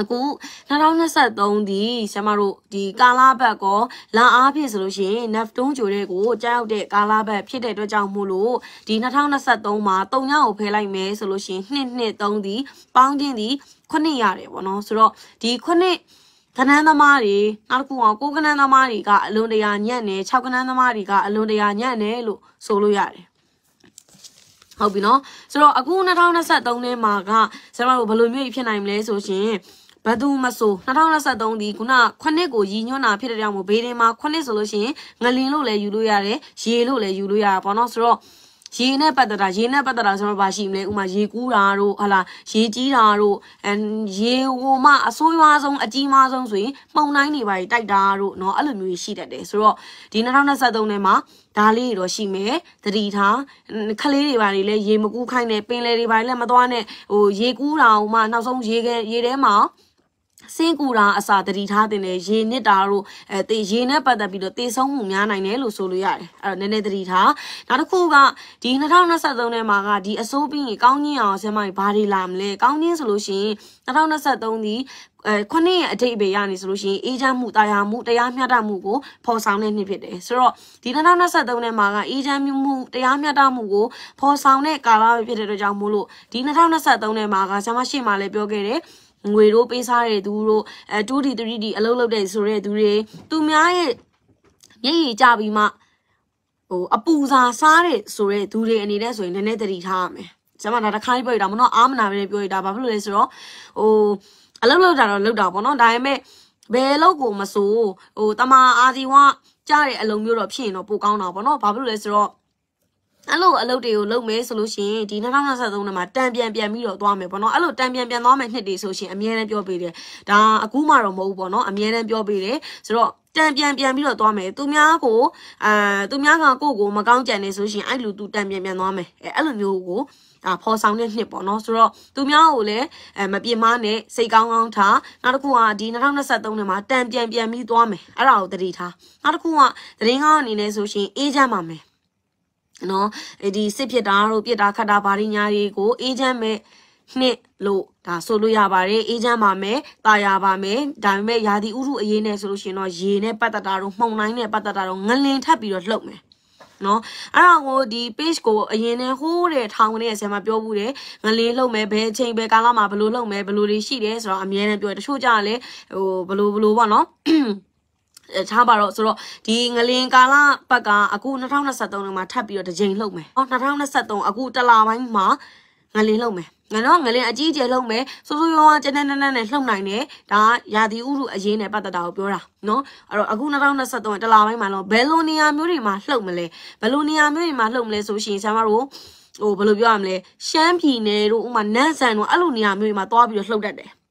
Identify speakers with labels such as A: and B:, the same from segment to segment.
A: အခု2023ဒီကျမတို့ဒီကာလာဘတ်ကောလာအားဖြင့်ဆိုလို့ရှိရင် Neptun ဂျိုတဲ့ကိုကြောက်တဲ့ကာလာဘတ်ဖြစ်တဲ့အတွက်ကြောင့်မို့လို့ဒီ2023မှာတုံညောင်းကိုဖယ်လိုက်မယ်ဆိုလို့ရှိရင်1 2 3ဒီပေါင်းချင်းဒီ900ရတယ်ပေါ့နော်ဆိုတော့ဒီ9ကနန်းသမားတွေနောက်တစ်ခုကကိုကနန်းသမားတွေကအလွန်တရာညံ့နေ6ကနန်းသမားတွေကအလွန်တရာညံ့နေလို့ဆိုလို့ရတယ်ဟုတ်ပြီနော်ဆိုတော့အခု2023ထဲမှာကကျွန်တော်တို့ဘယ်လိုမျိုးဖြစ်နိုင်မလဲဆိုရှင်ဘသူမဆို2023ဒီခုနခွနစ်ကိုရည်ညွှန်းတာဖြစ်တဲ့ကြောင့်မို့ဘေးတင်မှာခွနစ်ဆိုလို့ရှိရင်ငလင်လို့လည်းယူလို့ရတယ်ရေလို့လည်းယူလို့ရတာပေါ့နော်ဆိုတော့ရေနဲ့ပတ်သက်တာရေနဲ့ပတ်သက်တာဆိုတော့ဘာရှိမလဲဥမာရေကူးတာတို့ဟလာရေကြီးတာတို့အဲရေဝမအဆိုးရွားဆုံးအကြီးမားဆုံးဆိုရင် ပုံတိုင်းတွေပါတိုက်တာတို့เนาะအဲ့လိုမျိုးရှိတတ်တယ်ဆိုတော့ဒီ2023ထဲမှာဒါလေးတွေတော့ရှိမယ်တတိထားခလေးတွေပါနေလဲရေမကူးခိုင်းတယ်ပင်လယ်တွေပါနေလဲမသွားနဲ့ဟိုရေကူးတာဟိုမှနောက်ဆုံးရေရေထဲမှာစင်းကူတာအစာတတိထားတင်လေရေနစ်တာတို့အဲတေရေနဲ့ပတ်သက်ပြီးတော့တေဆုံးမှုများနိုင်တယ်လို့ဆိုလို့ရတယ်အဲ့တော့နည်းနည်းတတိထားနောက်တစ်ခုကဒီ2023ထဲမှာကဒီအစိုးပြီးရင်ကောင်းကြီးအောင်ဆင်မကြီးဘာတွေလာမလဲကောင်းကြီးဆိုလို့ရှိရင်2023ဒီအဲခုနှစ်ရဲ့အတိတ်အပေရနေဆိုလို့ရှိရင်အေးချမ်းမှုတရားမှုတရားမျှတမှုကိုဖော်ဆောင်တဲ့နှစ်ဖြစ်တယ်ဆိုတော့ဒီ2023ထဲမှာကအေးချမ်းမှုတရားမျှတမှုကိုဖော်ဆောင်တဲ့ကာလဖြစ်တဲ့အတွက်ကြောင့်မို့လို့ဒီ2023ထဲမှာကဆရာမရှိမှလည်းပြောခဲ့တယ်ငွေတို့ပေးစားတဲ့သူတို့အဲ 2D 3D အလုပ်လုပ်တဲ့ဆိုတဲ့သူတွေသူများရဲ့မျက်ရည်ကြပြီးမှဟိုအပူစာစားတဲ့ဆိုတဲ့သူတွေအနေနဲ့ဆိုရင်နည်းနည်းတတိထားရမယ်ကျွန်မဒါတစ်ခါလေးပြောရတာမနော်အားမနာပဲပြောရတာဘာဖြစ်လို့လဲဆိုတော့ဟိုအလုပ်လုပ်တာတော့လုပ်တာပေါ့နော်ဒါပေမဲ့ဘယ်လောက်ကိုမဆိုးဟိုတမာအာဇီဝကြားတဲ့အလုံးမျိုးတော့ဖြစ်ရင်တော့ပိုကောင်းတာပေါ့နော်ဘာဖြစ်လို့လဲဆိုတော့အဲ့လိုအလုပ်တွေကိုလုပ်မယ်ဆိုလို့ရှိရင်ဒီ2023နှစ်မှာတံပြန်ပြန်ပြီးတော့သွားမယ်ပေါ့နော်အဲ့လိုတံပြန်ပြန်သွားမယ်နှစ်တွေဆိုရှင်အများနဲ့ပြောပေးတယ်ဒါအခုမှတော့မဟုတ်ဘူးပေါ့နော်အများနဲ့ပြောပေးတယ်ဆိုတော့တံပြန်ပြန်ပြီးတော့သွားမယ်သူများကိုအဲသူများကကိုယ့်ကိုမကောင်းကြံနေဆိုရှင်အဲ့လိုသူတံပြန်ပြန်သွားမယ်အဲအဲ့လိုမျိုးကိုအာဖော်ဆောင်တဲ့နှစ်ပေါ့နော်ဆိုတော့သူများကိုလည်းအဲမပြေမနဲ့စိတ်ကောင်းကောင်းထားနောက်တစ်ခုကဒီ2023နှစ်မှာတံပြန်ပြန်ပြီးသွားမယ်အဲ့ဒါကိုတတိထားနောက်တစ်ခုကသတင်းကောင်းအနေနဲ့ဆိုရှင်အေးချမ်းပါမယ်နော်ဒီစစ်ဖြစ်တာတို့ပြစ်တာခတ်တာဘာတွေညာတွေကိုအေဂျင့်မဲ့နှစ်လို့ဒါဆိုလို့ရပါတယ်အေဂျင့်ပါမယ်တာယာပါမယ်ဒါပေမဲ့ယာဒီဥရုအရေးနဲ့ဆိုလို့ရှိရင်တော့ရေနဲ့ပတ်သက်တာတို့မှုန်တိုင်းနဲ့ပတ်သက်တာတို့ငလင်ထပ်ပြီးတော့လှုပ်မယ်နော်အဲ့ဒါကိုဒီ page ကိုအရင်နဲ့ဟိုးတဲ့ထောင်ကနေဆရာမပြောဘူးတယ်ငလေးလှုပ်မယ်ဘယ်ချိန်ဘယ်ကာလမှာဘယ်လိုလှုပ်မယ်ဘယ်လိုတွေရှိတယ်ဆိုတော့အများနဲ့ပြောတယ်တချို့ကြလည်းဟိုဘယ်လိုဘယ်လိုပေါ့နော်ထားပါတော့ဆိုတော့ဒီငလင်ကာလပတ်ကအခု2023လုံးမှာထပ်ပြီးတော့တစ်ကြိမ်လှုပ်မယ်။ဟော2023အခုတလပိုင်းမှာငလင်လှုပ်မယ်။ငါတော့ငလင်အကြီးအကျယ်လှုပ်မယ်။စိုးစိုးရွားကျန်းကျန်းနန်းနဲ့လှုပ်နိုင်တယ်။ဒါရာသီဥတုအရင်နဲ့ပတ်သက်တာကိုပြောတာနော်။အဲ့တော့အခု2023တလပိုင်းမှာတော့ဘယ်လိုနေရာမျိုးတွေမှာလှုပ်မလဲ။ဘယ်လိုနေရာမျိုးတွေမှာလှုပ်မလဲဆိုရှင်ဆရာမတို့ဟိုဘယ်လိုပြောရမလဲ။ရှမ်းပြည်နယ်တို့ဥမာနန်းဆန်တို့အဲ့လိုနေရာမျိုးတွေမှာသွားပြီးတော့လှုပ်တတ်တယ်။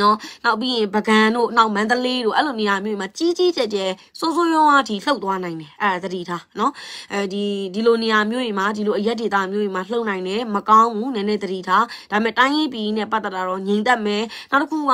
A: နော်နောက်ပြီးရင်ပကံတို့နောက်မန္တလေးတို့အဲ့လိုနေရာမျိုးမှာကြီးကြီးကျယ်ကျယ်စိုးစိုးရွားရွားထိလှုပ်သွားနိုင်တယ်အဲ့ဒါသတိထားနော်အဲဒီဒီလိုနေရာမျိုးတွေမှာဒီလိုအရက်ဒေတာမျိုးတွေမှာလှုပ်နိုင်တယ်မကောင်းဘူးနည်းနည်းသတိထားဒါပေမဲ့တိုင်းရေးပြည်နဲ့ပတ်သက်တာတော့ငြိမ်သက်မယ်နောက်တစ်ခုက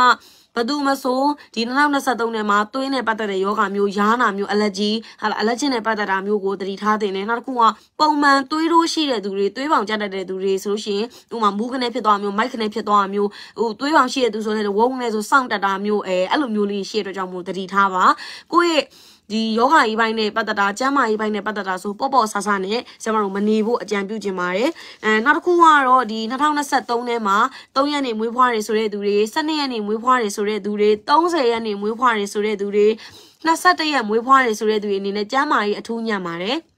A: ဘသူမဆိုဒီ2023နဲ့မှာသွေးနဲ့ပတ်သက်တဲ့ယောဂမျိုးယားနာမျိုး allergy ဟာ allergy နဲ့ပတ်သက်တာမျိုးကိုသတိထားတင်တယ်နောက်တစ်ခုကပုံမှန်သွေးတို့ရှိတဲ့သူတွေသွေးပေါင်ကျတတ်တဲ့သူတွေဆိုလို့ရှိရင်ဥပမာမူးခနဲ့ဖြစ်သွားမျိုးမိုက်ခနဲ့ဖြစ်သွားမျိုးဟိုသွေးပေါင်ရှိတဲ့သူဆိုတဲ့ဝုန်းနဲ့ဆိုစောင့်တတ်တာမျိုးအဲအဲ့လိုမျိုးလေးရှိတဲ့အတွက်ကြောင့်မို့သတိထားပါကိုယ့်ရဲ့ဒီယောဂရေးပိုင်းနဲ့ပတ်သက်တာကျန်းမာရေးပိုင်းနဲ့ပတ်သက်တာဆိုပေါ့ပေါ့ဆဆနဲ့ကျွန်တော်တို့မနေဖို့အကြံပြုချင်ပါတယ်အဲနောက်တစ်ခုကတော့ဒီ2023ထဲမှာ3ရက်နေမွေးဖွားနေဆိုတဲ့သူတွေ12ရက်နေမွေးဖွားနေဆိုတဲ့သူတွေ30ရက်နေမွေးဖွားနေဆိုတဲ့သူတွေ21ရက်မွေးဖွားနေဆိုတဲ့သူတွေအနေနဲ့ကျန်းမာရေးအထူးညံ့ပါတယ်။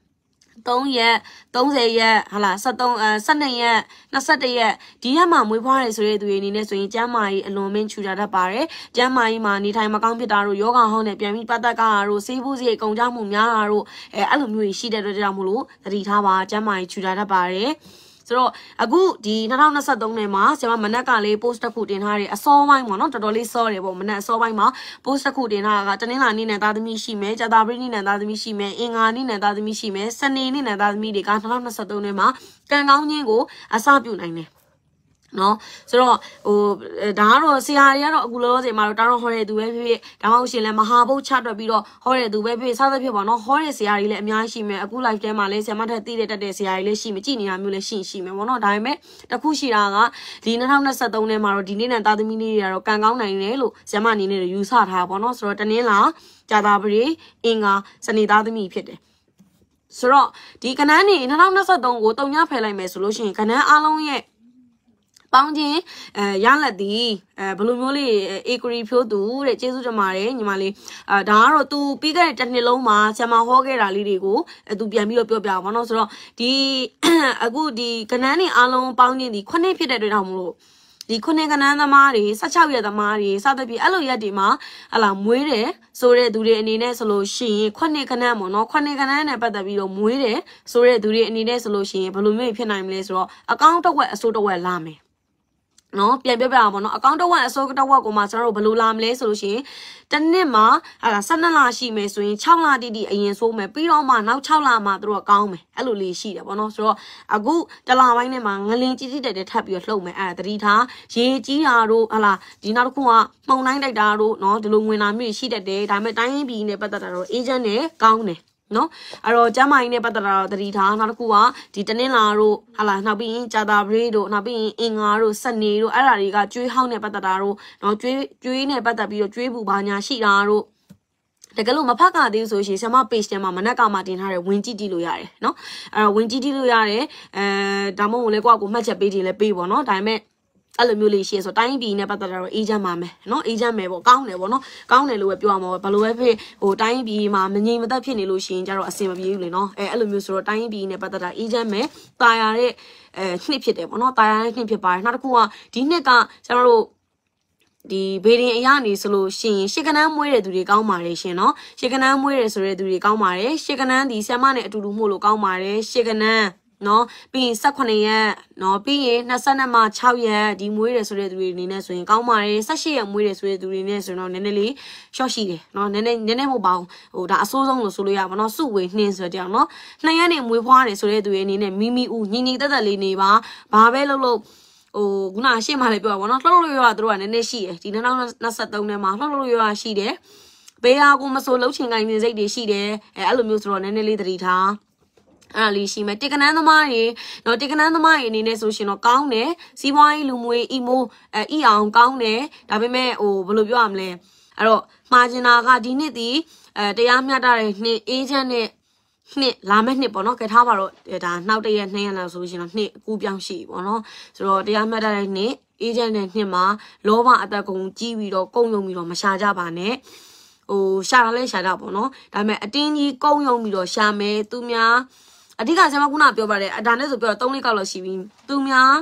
A: 3ရက်30ရက်ဟာလာ73အဲ12ရက်21ရက်ဒီရက်မှာမွေးဖွားရဆိုတဲ့သူတွေအနေနဲ့ဆိုရင်ကျန်းမာရေးအလွန်မင်းချူတာတတ်ပါတယ်ကျန်းမာရေးမှာနေထိုင်မကောင်းဖြစ်တာတို့ယောဂဟောင်းနဲ့ပြန်ပြီးပတ်သက်ကားတို့ဆေးဘူးစီအကုန်ကြမှုများတာတို့အဲအဲ့လိုမျိုးရှိတဲ့အတွက်ကြောင့်မလို့သတိထားပါကျန်းမာရေးချူတာတတ်ပါတယ်ဆိုတော့အခုဒီ2023နဲ့မှာဆရာမမနက်ကလေး post တစ်ခုတင်ထားတယ်အစောပိုင်းပေါ့နော်တော်တော်လေးစောတယ်ပေါ့မနက်အစောပိုင်းမှာ post တစ်ခုတင်ထားတာကတနင်္လာနေ့နဲ့သားသမီးရှိမယ်ကြာသပတေးနေ့နဲ့သားသမီးရှိမယ်အင်္ဂါနေ့နဲ့သားသမီးရှိမယ်စနေနေ့နဲ့သားသမီးတွေက2023နဲ့မှာကံကောင်းခြင်းကိုအစပြုနိုင်တယ်နော်ဆိုတော့ဟိုဒါကတော့ဆရာတွေကတော့အခုလောလောဆယ်မှာတော့တာတော့ဟောတဲ့သူပဲဖြစ်ဖြစ်ဒါမှမဟုတ်ရှင်လည်းမဟာဘုတ်ချတွက်ပြီးတော့ဟောတဲ့သူပဲဖြစ်စသဖြင့်ပေါ့နော်ဟောတဲ့ဆရာတွေလည်းအများကြီးရှိမယ်အခု live ထဲမှာလည်းဆရာမထက်သိတဲ့တက်တဲ့ဆရာတွေလည်းရှိမယ်ကြည်နေတာမျိုးလည်းရှိရှိမယ်ပေါ့နော်ဒါပေမဲ့တခုရှိတာကဒီ2023ထဲမှာတော့ဒီနေ့နဲ့တာသမီလေးတွေကတော့ကံကောင်းနိုင်တယ်လို့ဆရာမအနေနဲ့ယူဆထားပေါ့နော်ဆိုတော့တနင်္လာကြာသာပရိအင်္ဂါစနေသားသမီဖြစ်တယ်ဆိုတော့ဒီကဏ္ဍနေ2023ကိုတုံညဖယ်လိုက်မယ်ဆိုလို့ရှိရင်ကဏ္ဍအလုံးရဲ့ပေါင်းချင်းအဲရလက်သည်အဲဘလိုမျိုးလေးအေဂရီဖြိုးသူတဲ့ကျေးဇူးတင်ပါတယ်ညီမလေးအဲဒါကတော့ तू ပြီးခဲ့တဲ့တစ်နှစ်လုံးမှာဆံမဟောခဲ့တာလေးတွေကိုအဲ तू ပြန်ပြီးတော့ပြောပြအောင်နော်ဆိုတော့ဒီအခုဒီကနန်းနေအားလုံးပေါင်းချင်းဒီခုနှစ်ဖြစ်တဲ့အတွက်တော့မလို့ဒီခုနှစ်ကနန်းသမားတွေ16ရက်သမားတွေစသဖြင့်အဲ့လိုရက်တွေမှာဟလာမွေးတယ်ဆိုတဲ့သူတွေအနေနဲ့ဆိုလို့ရှိရင်ခုနှစ်ကနန်းပေါ့နော်ခုနှစ်ကနန်းနဲ့ပတ်သက်ပြီးတော့မွေးတယ်ဆိုတဲ့သူတွေအနေနဲ့ဆိုလို့ရှိရင်ဘယ်လိုမျိုးဖြစ်နိုင်မလဲဆိုတော့အကောင့်တစ်ဝက်အစိုးတစ်ဝက်လာမယ်နော်ပြန်ပြောပြအောင်ပေါ့နော်အကောင့်တဝက်အစိုးတဝက်ကိုမှကျွန်တော်တို့ဘယ်လိုလာမလဲဆိုလို့ရှိရင်တစ်နှစ်မှာအဲ့ဒါ12လရှိမယ်ဆိုရင်6လတိတိအရင်ဆိုးမယ်ပြီးတော့မှနောက်6လမှသူတို့ကောင်းမယ်အဲ့လိုလေးရှိတယ်ပေါ့နော်ဆိုတော့အခုတလပိုင်းနဲ့မှာငလင်ကြီးကြီးတက်တက်ထပ်ပြီးတော့လှုပ်မယ်အဲ့ဒါသတိထားရေကြီးတာတို့ဟလာဒီနောက်တစ်ခုကမှုန်တိုင်းတိုက်တာတို့နော်ဒီလိုငွေနာမျိုးရှိတတ်တယ်ဒါပေမဲ့တိုင်းပြည်နဲ့ပတ်သက်တာတော့အေဂျင့်နဲ့ကောင်းတယ်နော်အဲ့တော့ကျမကြီးနဲ့ပတ်သက်တာတော့တတိထားနောက်တစ်ခုကဒီတနင်္လာတို့ဟာလာနောက်ပြီးရင်ဂျာတာဘရေးတို့နောက်ပြီးရင်အင်္ဂါတို့စနေတို့အဲ့ဒါတွေကကျွေးဟောင်းနဲ့ပတ်သက်တာတို့နော်ကျွေးကျွေးနဲ့ပတ်သက်ပြီးတော့ကျွေးပူပါညာရှိတာတို့တကယ်လို့မဖတ်ကသေးဆိုရှင်ဆမ page ထဲမှာမနက်ကမှတင်ထားတဲ့ဝင်ကြည့်ကြည့်လို့ရတယ်เนาะအဲဝင်ကြည့်ကြည့်လို့ရတယ်အဲဒါမှမဟုတ်လဲကိုယ့်အကူမှတ်ချက်ပေးတယ်လဲပေးပေါ့เนาะဒါပေမဲ့အဲ့လိုမျိုးလေးရှိရဆိုတိုင်းပြည်နဲ့ပတ်သက်တာတော့အေဂျင့်ပါမယ်နော်အေဂျင့်မယ်ပေါ့ကောင်းတယ်ပေါ့နော်ကောင်းတယ်လို့ပဲပြောရမှာပဲဘလို့ပဲဖြစ်ဟိုတိုင်းပြည်မှာမငြိမ်မသက်ဖြစ်နေလို့ရှိရင်ကြတော့အဆင်မပြေဘူးလေနော်အဲအဲ့လိုမျိုးဆိုတော့တိုင်းပြည်နဲ့ပတ်သက်တာအေဂျင့်မယ်ตายရတဲ့အဲနှစ်ဖြစ်တယ်ပေါ့နော်ตายရတဲ့နှစ်ဖြစ်ပါတယ်နောက်တစ်ခုကဒီနှစ်ကကျွန်တော်တို့ဒီဘေဒင်အရနေဆိုလို့ရှင်ရှစ်ကနန်းမွေးတဲ့သူတွေကောင်းပါတယ်ရှင်เนาะရှစ်ကနန်းမွေးတယ်ဆိုတဲ့သူတွေကောင်းပါတယ်ရှစ်ကနန်းဒီဆ iam နဲ့အတူတူမှုလို့ကောင်းပါတယ်ရှစ်ကနန်းနော်ပြီးရင်18ရက်နော်ပြီးရင်22မှ6ရက်ဒီမွေးတယ်ဆိုတဲ့သူတွေအနေနဲ့ဆိုရင်ကောင်းပါတယ်18ရက်မွေးတယ်ဆိုတဲ့သူတွေနဲ့ဆိုတော့နည်းနည်းလေး short ရှိတယ်နော်နည်းနည်းနည်းနည်းမဟုတ်ပါဘူးဟိုဒါအဆိုးဆုံးလို့ဆိုလို့ရပါတော့စုဝေနှင်းဆိုတဲ့အောင်နော်နှစ်ရက်နေမွေးဖွားတယ်ဆိုတဲ့သူတွေအနေနဲ့မိမိဦးညီညီတက်တက်လေးနေပါဘာပဲလုပ်လို့ဟိုခုနရှေ့မှာလည်းပြောတာပေါ့နော်လှုပ်လို့ရတာတို့ကနည်းနည်းရှိတယ်ဒီ2023ထဲမှာလှုပ်လို့ရတာရှိတယ်ဘေးအားကိုမဆိုလှုပ်ချင်ကိုင်းမြင်စိတ်တွေရှိတယ်အဲအဲ့လိုမျိုးဆိုတော့နည်းနည်းလေးသတိထားအဲ့ဒါလေးရှိမယ်တေကနန်းသမားတွေနော်တေကနန်းသမားတွေအနေနဲ့ဆိုရှင်တော့ကောင်းတယ်စီးပွားရေးလူမွေအီမိုးအီအောင်ကောင်းတယ်ဒါပေမဲ့ဟိုဘယ်လိုပြောရမလဲအဲ့တော့မှားကျင်တာကဒီနှစ်ဒီအဲတရားမျှတတဲ့နှစ်အေဂျင့်နဲ့နှစ်လာမယ့်နှစ်ပေါ့နော်ကဲထားပါတော့ဒါနောက်တရက်နှစ်ရက်လောက်ဆိုရှင်တော့နှစ်အကူပြောင်းရှိပေါ့နော်ဆိုတော့တရားမှတ်တဲ့နှစ်အေဂျင့်နဲ့နှစ်မှာလောဘအသက်ကုန်ကြီးပြီးတော့ကုန်ယုံပြီးတော့မရှာကြပါနဲ့ဟိုရှာတာလဲရှာတာပေါ့နော်ဒါပေမဲ့အတင်းကြီးကုန်ယုံပြီးတော့ရှာမယ်သူများအဓိကကျွန်မခုနပြောပါတယ်အဒါနဲ့ဆိုပြောတော့၃လေးကောက်လောက်ရှိပြီသူများ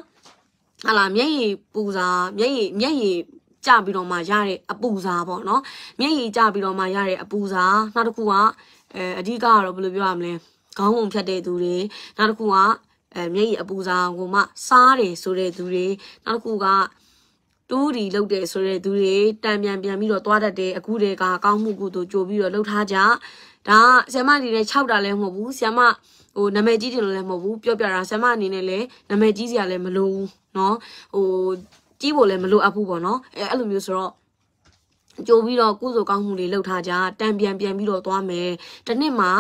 A: ဟာလာမျက်ရည်ပူစာမျက်ရည်မျက်ရည်ကြပြီးတော့မှရတဲ့အပူစာပေါ့နော်မျက်ရည်ကြပြီးတော့မှရတဲ့အပူစာနောက်တစ်ခုကအဲအဓိကကတော့ဘယ်လိုပြောရမလဲခေါင်းပုံဖြတ်တဲ့သူတွေနောက်တစ်ခုကအဲမျက်ရည်အပူစာကိုမှစားတယ်ဆိုတဲ့သူတွေနောက်တစ်ခုကတူးဒီလောက်တယ်ဆိုတဲ့သူတွေတံပြန်ပြန်ပြီးတော့သွားတတ်တယ်အခုတည်းကကောင်းမှုကုသိုလ်ကြိုပြီးတော့လှုပ်ထားကြဒါဆ iam အနေနဲ့ခြောက်တာလည်းမဟုတ်ဘူးဆ iam ဟိုနာမည်ကြီးတယ်လို့လည်းမဟုတ်ဘူးပြောပြတာဆ iam အနေနဲ့လည်းနာမည်ကြီးစရာလည်းမလိုဘူးเนาะဟိုကြီးဖို့လည်းမလိုအပ်ဘူးပေါ့เนาะအဲအဲ့လိုမျိုးဆိုတော့ကြိုးပြီးတော့ကုစုကောင်းမှုတွေလုပ်ထားကြတံပြန်ပြန်ပြီးတော့သွားမယ်တစ်နှစ်မှာ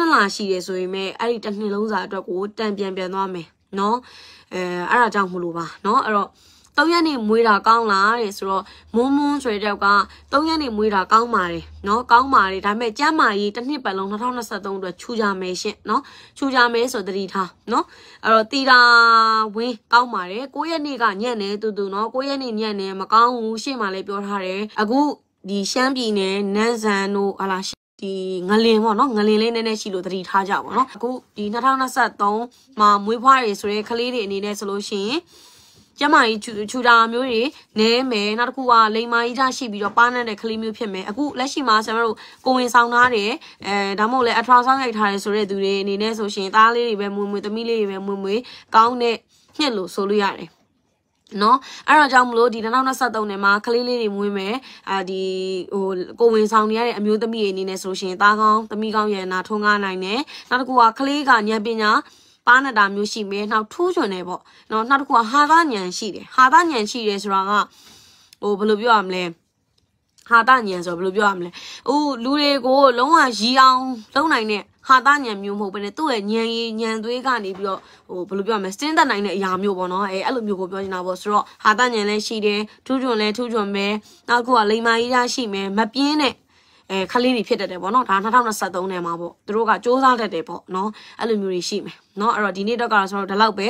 A: 12လရှိတယ်ဆိုရင်မဲ့အဲ့ဒီတစ်နှစ်လုံးစာအတွက်ကိုတံပြန်ပြန်သွားမယ်เนาะအဲအဲ့ဒါကြောင့်မလို့ပါเนาะအဲ့တော့3ရက်နေမွေးတာကောင်းလားတဲ့ဆိုတော့မွန်းမွန်းဆိုတဲ့က3ရက်နေမွေးတာကောင်းပါတယ်เนาะကောင်းပါတယ်ဒါပေမဲ့ကျမ်းမာရေးတစ်နှစ်ပတ်လုံး2023အတွက်ခြူကြမယ်ရှင့်เนาะခြူကြမယ်ဆိုတတိထားเนาะအဲ့တော့တီတာဝင်းကောင်းပါတယ်9ရက်နေကညံ့နေတူတူเนาะ9ရက်နေညံ့နေမကောင်းဘူးရှေ့မှာလည်းပြောထားတယ်အခုဒီရှမ်းပြည်နယ်နန်းဆန်တို့ဟာလားဒီငလင်ပေါ့နော်ငလင်လေးနည်းနည်းရှိလို့သတိထားကြပါပေါ့နော်အခုဒီ2023မှာမွေးဖွားတွေဆိုရဲကလေးတွေအနေနဲ့ဆိုလို့ရှိရင်ကျမကြီးချူတာမျိုးတွေနဲမယ်နောက်တစ်ခုကလိန်မာကြီးဓာတ်ရှိပြီးတော့ပါနတ်တဲ့ကလေးမျိုးဖြစ်မယ်အခုလက်ရှိမှာဆရာမတို့ကိုဝင်ဆောင်ထားတယ်အဲဒါမှမဟုတ်လည်းအထရာဆောင်ရိုက်ထားတယ်ဆိုတဲ့သူတွေအနေနဲ့ဆိုရှင်သားလေးတွေပဲမွေမွေသမီးလေးတွေပဲမွေမွေကောင်းတဲ့ညှက်လို့ဆိုလို့ရတယ်နော်အဲ့တော့ကြောင့်မလို့ဒီ2023နဲ့မှာကလေးလေးတွေမွေးမယ်အာဒီဟိုကိုဝင်ဆောင်နေရတဲ့အမျိုးသမီးအနေနဲ့ဆိုရှင်သားကောင်းသမီးကောင်းရန်နာထွန်းကားနိုင်တယ်နောက်တစ်ခုကကလေးကဉာဏ်ပညာပါနေတာမျိုးရှိမယ်နောက်ထိုးချွန်တယ်ပေါ့နော်နောက်တစ်ခုကဟာသညံရှိတယ်ဟာသညံရှိတယ်ဆိုတာကဟိုဘယ်လိုပြောရမလဲဟာသညံဆိုဘယ်လိုပြောရမလဲဟိုလူတွေကိုလုံးဝရီအောင်လုံးနိုင်တဲ့ဟာသညံမျိုးမဟုတ်ဘဲနဲ့သူ့ရဲ့ညံရီညံသွေးကနေပြီးတော့ဟိုဘယ်လိုပြောရမလဲစတင်းတက်နိုင်တဲ့အရာမျိုးပေါ့နော်အဲအဲ့လိုမျိုးကိုပြောချင်တာပေါ့ဆိုတော့ဟာသညံလည်းရှိတယ်ထူးချွန်လည်းထူးချွန်ပဲနောက်တစ်ခုကလိမ္မာကြီးရရှိမယ်မပြင်းတဲ့အဲခလေးတွေဖြစ်တတ်တယ်ပေါ့နော်ဒါ2023ထဲမှာပေါ့သူတို့ကစ조사တတ်တယ်ပေါ့နော်အဲ့လိုမျိုးတွေရှိမယ်နော်အဲ့တော့ဒီနေ့တော့ကတော့ကျွန်တော်တို့ဒီလောက်ပဲ